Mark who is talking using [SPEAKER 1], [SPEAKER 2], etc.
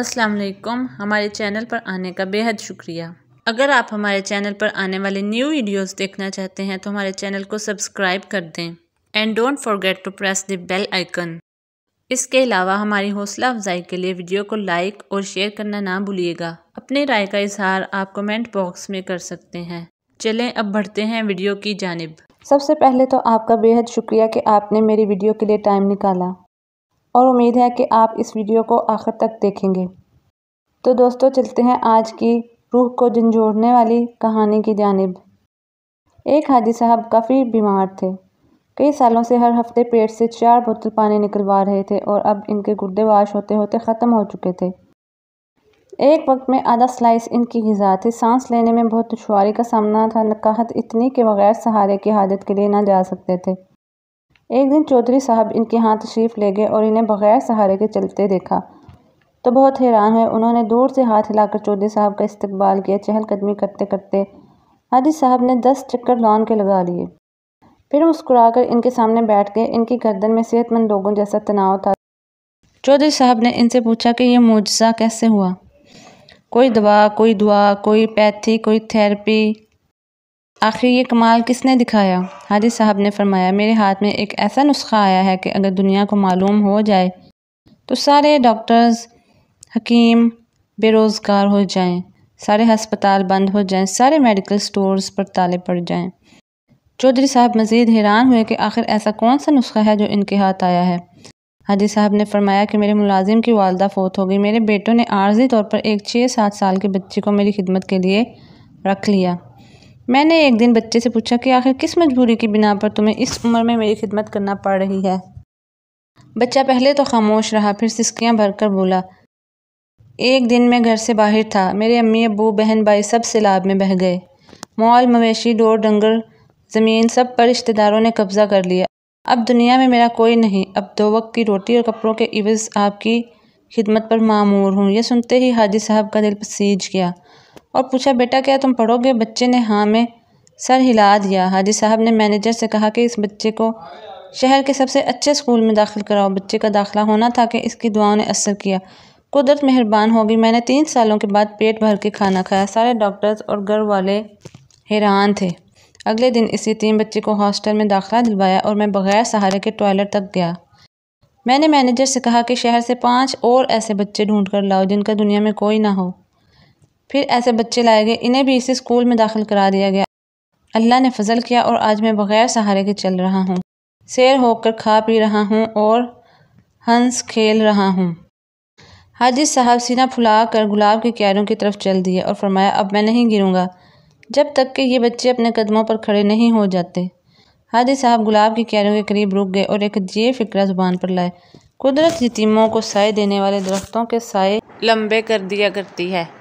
[SPEAKER 1] अस्सलाम वालेकुम हमारे चैनल पर आने का बेहद शुक्रिया अगर आप हमारे चैनल पर आने वाले न्यू वीडियोस देखना चाहते हैं तो हमारे चैनल को सब्सक्राइब कर दें and don't forget to press the bell icon इसके अलावा हमारी हौसला अफजाई के लिए वीडियो को लाइक और शेयर करना ना भूलिएगा अपने राय का इजहार आप कमेंट बॉक्स में कर सकते हैं चलें अब बढ़ते हैं वीडियो की जानब सबसे पहले तो आपका बेहद शुक्रिया कि आपने मेरी वीडियो के लिए टाइम निकाला और उम्मीद है कि आप इस वीडियो को आखिर तक देखेंगे तो दोस्तों चलते हैं आज की रूह को झंझोड़ने वाली कहानी की जानब एक हाजी साहब काफ़ी बीमार थे कई सालों से हर हफ्ते पेट से चार बोतल पानी निकलवा रहे थे और अब इनके गुर्दे वाश होते होते ख़त्म हो चुके थे एक वक्त में आधा स्लाइस इनकी गज़ा थी सांस लेने में बहुत दुशारी का सामना था नकाहत इतनी के बगैर सहारे की हादत के लिए ना जा सकते थे एक दिन चौधरी साहब इनके यहाँ तशरीफ़ ले गए और इन्हें बग़ैर सहारे के चलते देखा तो बहुत हैरान हुए है। उन्होंने दूर से हाथ हिलाकर चौधरी साहब का इस्तबाल किया चहलकदमी करते करते हाजी साहब ने दस चक्कर लॉन के लगा लिए फिर मुस्कुराकर इनके सामने बैठ गए इनकी गर्दन में सेहतमंद लोगों जैसा तनाव था चौधरी साहब ने इनसे पूछा कि यह मुआजा कैसे हुआ कोई दवा कोई दुआ कोई पैथी कोई थेरेपी आखिर ये कमाल किसने दिखाया हाजी साहब ने फरमाया मेरे हाथ में एक ऐसा नुस्खा आया है कि अगर दुनिया को मालूम हो जाए तो सारे डॉक्टर्स हकीम बेरोज़गार हो जाएं सारे हस्पताल बंद हो जाएं सारे मेडिकल स्टोर्स पर ताले पड़ जाएं चौधरी साहब मज़ीद हैरान हुए कि आखिर ऐसा कौन सा नुस्खा है जो इनके हाथ आया है हाजी साहब ने फरमाया कि मेरे मुलाजिम की वालदा फोत हो गई मेरे बेटों ने आर्जी तौर पर एक छः सात साल के बच्चे को मेरी खिदमत के लिए रख लिया मैंने एक दिन बच्चे से पूछा कि आखिर किस मजबूरी की बिना पर तुम्हें इस उम्र में मेरी खिदमत करना पड़ रही है बच्चा पहले तो खामोश रहा फिर भर भरकर बोला एक दिन मैं घर से बाहर था मेरे अम्मी अबू बहन भाई सब सैलाब में बह गए मॉल मवेशी डोर डंगर ज़मीन सब पर रिश्तेदारों ने कब्ज़ा कर लिया अब दुनिया में मेरा कोई नहीं अब दो वक्त की रोटी और कपड़ों के इवज़ आपकी खिदमत पर मामूर हूँ यह सुनते ही हाजी साहब का दिल पसीज गया और पूछा बेटा क्या तुम पढ़ोगे बच्चे ने हाँ में सर हिला दिया हाजी साहब ने मैनेजर से कहा कि इस बच्चे को शहर के सबसे अच्छे स्कूल में दाखिल कराओ बच्चे का दाखिला होना था कि इसकी दुआओं ने असर किया कुदरत मेहरबान होगी मैंने तीन सालों के बाद पेट भर के खाना खाया सारे डॉक्टर्स और घर वाले हैरान थे अगले दिन इसी तीन बच्चे को हॉस्टल में दाखिला दिलवाया और मैं बग़ैर सहारे के टॉयलेट तक गया मैंने मैनेजर से कहा कि शहर से पाँच और ऐसे बच्चे ढूँढ कर लाओ जिनका दुनिया में कोई ना हो फिर ऐसे बच्चे लाए गए इन्हें भी इसी स्कूल में दाखिल करा दिया गया अल्लाह ने फजल किया और आज मैं बग़ैर सहारे के चल रहा हूँ शेर होकर खा पी रहा हूँ और हंस खेल रहा हूँ हाजी साहब सीना फुला कर गुलाब के क्यारों की तरफ चल दिए और फरमाया अब मैं नहीं गिरूँगा जब तक कि ये बच्चे अपने कदमों पर खड़े नहीं हो जाते हाजी साहब गुलाब की क्यारों के करीब रुक गए और एक अजीब फिक्रा ज़ुबान पर लाए कुदरत यतीमों को साय देने वाले दरख्तों के साय लंबे कर दिया करती है